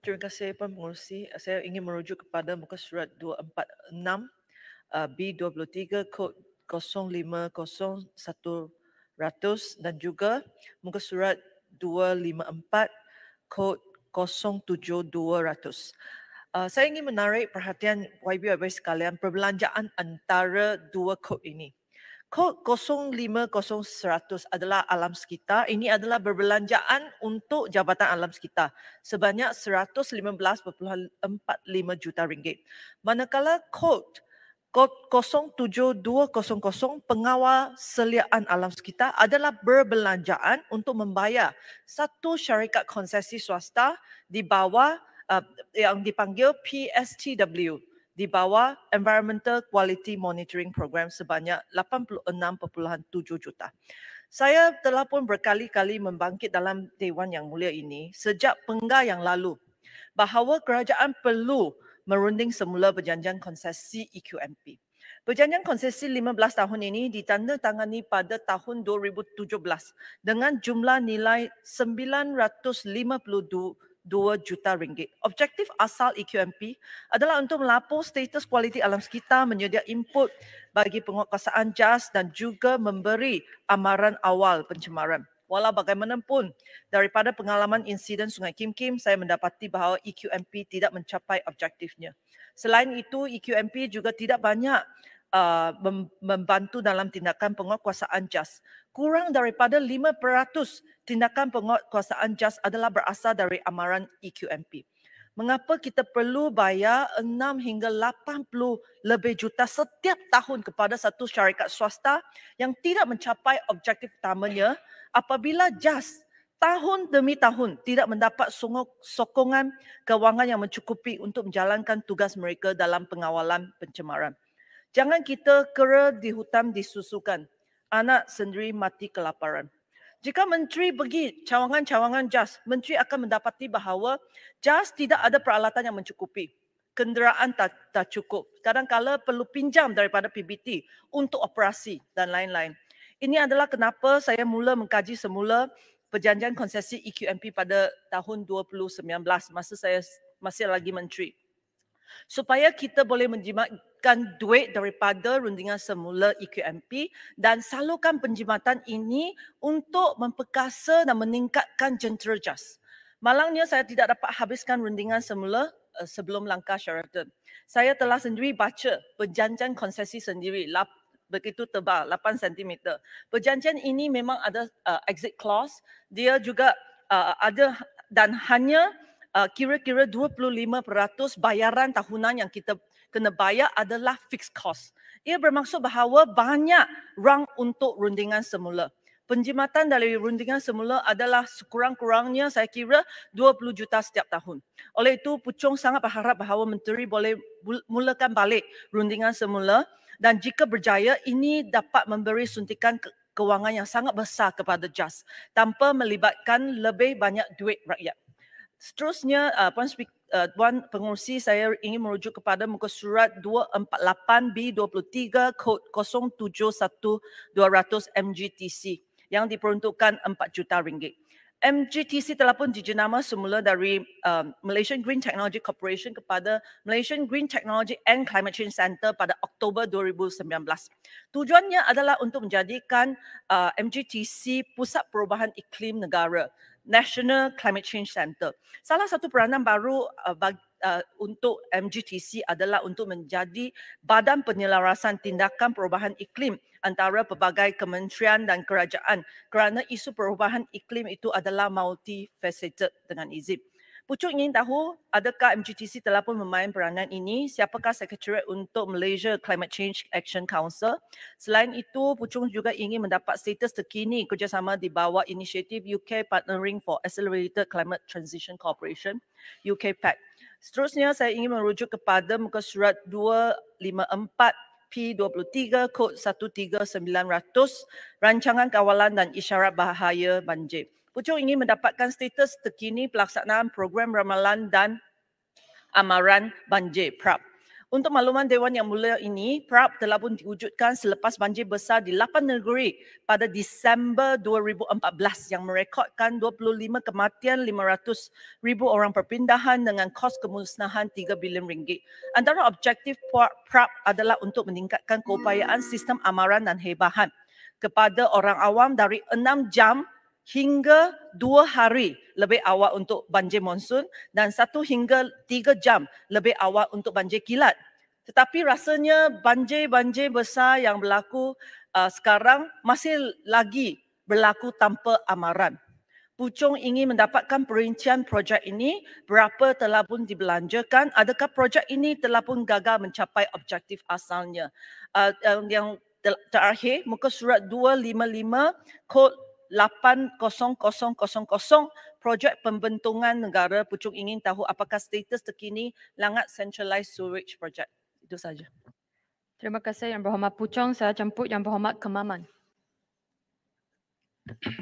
Terima kasih Puan Pengurusi. Saya ingin merujuk kepada muka surat 246 uh, B23 kod 050100 dan juga muka surat 254 kod 07200. Uh, saya ingin menarik perhatian YB YB sekalian perbelanjaan antara dua kod ini. Kod 050100 adalah alam sekitar. Ini adalah berbelanjaan untuk Jabatan Alam Sekitar sebanyak 115.45 juta ringgit. Manakala kod 07200 pengawal seliaan alam sekitar adalah berbelanjaan untuk membayar satu syarikat konsesi swasta di bawah uh, yang dipanggil PSTW di bawah Environmental Quality Monitoring Program sebanyak 86.7 juta. Saya telah pun berkali-kali membangkit dalam Dewan Yang Mulia ini sejak penggal yang lalu bahawa kerajaan perlu merunding semula perjanjian konsesi EQMP. Perjanjian konsesi 15 tahun ini ditandatangani pada tahun 2017 dengan jumlah nilai 952 Dua juta ringgit. Objektif asal EQMP adalah untuk melapor status kualiti alam sekitar menyedia input bagi penguatkuasaan JAS dan juga memberi amaran awal pencemaran. Walau bagaimanapun, daripada pengalaman insiden Sungai Kim Kim, saya mendapati bahawa EQMP tidak mencapai objektifnya. Selain itu, EQMP juga tidak banyak uh, membantu dalam tindakan penguatkuasaan JAS. Kurang daripada 5% tindakan penguatkuasaan JAS adalah berasal dari amaran EQMP. Mengapa kita perlu bayar 6 hingga 80 lebih juta setiap tahun kepada satu syarikat swasta yang tidak mencapai objektif utamanya apabila JAS tahun demi tahun tidak mendapat sokongan kewangan yang mencukupi untuk menjalankan tugas mereka dalam pengawalan pencemaran. Jangan kita kera dihutam disusukan. Anak sendiri mati kelaparan. Jika menteri pergi cawangan-cawangan JAS, menteri akan mendapati bahawa JAS tidak ada peralatan yang mencukupi. Kenderaan tak, tak cukup. Kadangkala perlu pinjam daripada PBT untuk operasi dan lain-lain. Ini adalah kenapa saya mula mengkaji semula perjanjian konsesi EQMP pada tahun 2019 masa saya masih lagi menteri supaya kita boleh menjimatkan duit daripada rundingan semula EQMP dan salurkan penjimatan ini untuk memperkasa dan meningkatkan jentera JAS. Malangnya saya tidak dapat habiskan rundingan semula eh, sebelum langkah Sheraton. Saya telah sendiri baca perjanjian konsesi sendiri begitu tebal 8 cm. Perjanjian ini memang ada uh, exit clause, dia juga uh, ada dan hanya uh, kira-kira 25% bayaran tahunan yang kita kena bayar adalah fixed cost. Ia bermaksud bahawa banyak rang untuk rundingan semula. Penjimatan dari rundingan semula adalah sekurang-kurangnya saya kira 20 juta setiap tahun. Oleh itu, Puchong sangat berharap bahawa Menteri boleh mulakan balik rundingan semula dan jika berjaya, ini dapat memberi suntikan ke- kewangan yang sangat besar kepada JAS tanpa melibatkan lebih banyak duit rakyat seterusnya uh, puan speaker Uh, Tuan Pengurusi, saya ingin merujuk kepada muka surat 248B23 kod 071200 MGTC yang diperuntukkan RM4 juta. Ringgit. MGTC telah pun dijenama semula dari uh, Malaysian Green Technology Corporation kepada Malaysian Green Technology and Climate Change Center pada Oktober 2019. Tujuannya adalah untuk menjadikan uh, MGTC pusat perubahan iklim negara. National Climate Change Center. Salah satu peranan baru uh, bagi Uh, untuk MGTC adalah untuk menjadi badan penyelarasan tindakan perubahan iklim antara pelbagai kementerian dan kerajaan kerana isu perubahan iklim itu adalah multifaceted dengan izin. Pucuk ingin tahu adakah MGTC telah pun memain peranan ini? Siapakah sekretariat untuk Malaysia Climate Change Action Council? Selain itu, Pucuk juga ingin mendapat status terkini kerjasama di bawah inisiatif UK Partnering for Accelerated Climate Transition Cooperation UK PAC. Seterusnya, saya ingin merujuk kepada muka surat 254 P23 kod 13900 Rancangan Kawalan dan Isyarat Bahaya Banjir. Pucuk ingin mendapatkan status terkini pelaksanaan program ramalan dan amaran banjir PRAP. Untuk makluman Dewan Yang Mulia ini, PRAP telah pun diwujudkan selepas banjir besar di lapan negeri pada Disember 2014 yang merekodkan 25 kematian, 500 ribu orang perpindahan dengan kos kemusnahan 3 bilion ringgit. Antara objektif PRAP adalah untuk meningkatkan keupayaan sistem amaran dan hebahan kepada orang awam dari enam jam hingga dua hari lebih awal untuk banjir monsun dan satu hingga tiga jam lebih awal untuk banjir kilat. Tetapi rasanya banjir-banjir besar yang berlaku uh, sekarang masih lagi berlaku tanpa amaran. Pucung ingin mendapatkan perincian projek ini, berapa telah pun dibelanjakan, adakah projek ini telah pun gagal mencapai objektif asalnya. Uh, yang terakhir, muka surat 255, kod 8000 projek pembentungan negara Pucuk ingin tahu apakah status terkini Langat Centralized Sewage Project. Itu saja. Terima kasih Yang Berhormat Pucong. Saya campur Yang Berhormat Kemaman.